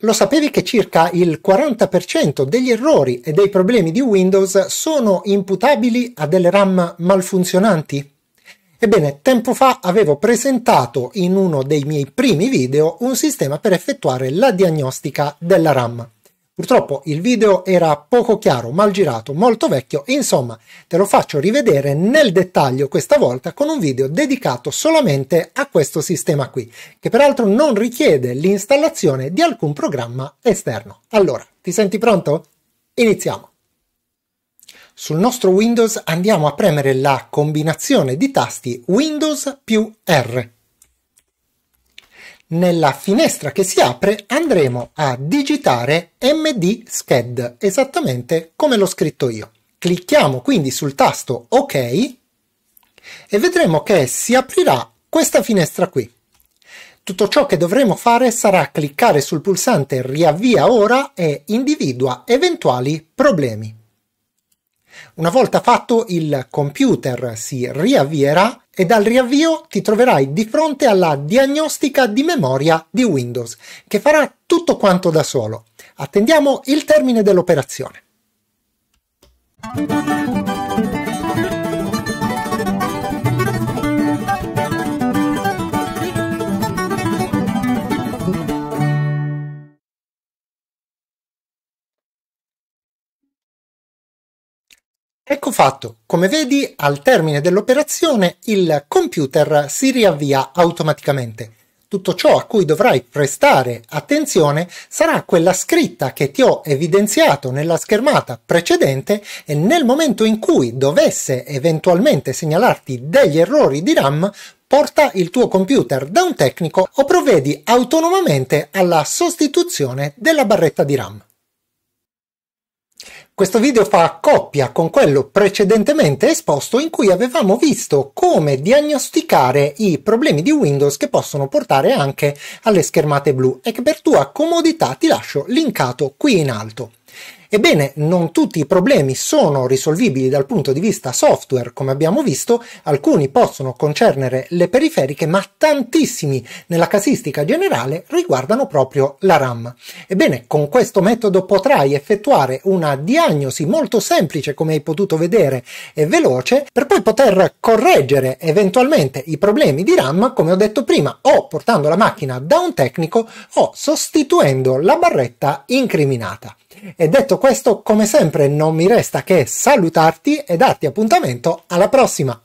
Lo sapevi che circa il 40% degli errori e dei problemi di Windows sono imputabili a delle RAM malfunzionanti? Ebbene, tempo fa avevo presentato in uno dei miei primi video un sistema per effettuare la diagnostica della RAM. Purtroppo il video era poco chiaro, mal girato, molto vecchio insomma te lo faccio rivedere nel dettaglio questa volta con un video dedicato solamente a questo sistema qui, che peraltro non richiede l'installazione di alcun programma esterno. Allora, ti senti pronto? Iniziamo! Sul nostro Windows andiamo a premere la combinazione di tasti Windows più R nella finestra che si apre andremo a digitare MD mdsched, esattamente come l'ho scritto io. Clicchiamo quindi sul tasto OK e vedremo che si aprirà questa finestra qui. Tutto ciò che dovremo fare sarà cliccare sul pulsante riavvia ora e individua eventuali problemi. Una volta fatto il computer si riavvierà ed al riavvio ti troverai di fronte alla diagnostica di memoria di Windows, che farà tutto quanto da solo. Attendiamo il termine dell'operazione. Ecco fatto, come vedi al termine dell'operazione il computer si riavvia automaticamente. Tutto ciò a cui dovrai prestare attenzione sarà quella scritta che ti ho evidenziato nella schermata precedente e nel momento in cui dovesse eventualmente segnalarti degli errori di RAM, porta il tuo computer da un tecnico o provvedi autonomamente alla sostituzione della barretta di RAM. Questo video fa coppia con quello precedentemente esposto in cui avevamo visto come diagnosticare i problemi di Windows che possono portare anche alle schermate blu e che per tua comodità ti lascio linkato qui in alto. Ebbene, non tutti i problemi sono risolvibili dal punto di vista software, come abbiamo visto, alcuni possono concernere le periferiche, ma tantissimi nella casistica generale riguardano proprio la RAM. Ebbene, con questo metodo potrai effettuare una diagnosi molto semplice, come hai potuto vedere, e veloce, per poi poter correggere eventualmente i problemi di RAM, come ho detto prima, o portando la macchina da un tecnico o sostituendo la barretta incriminata. E detto questo, come sempre, non mi resta che salutarti e darti appuntamento alla prossima.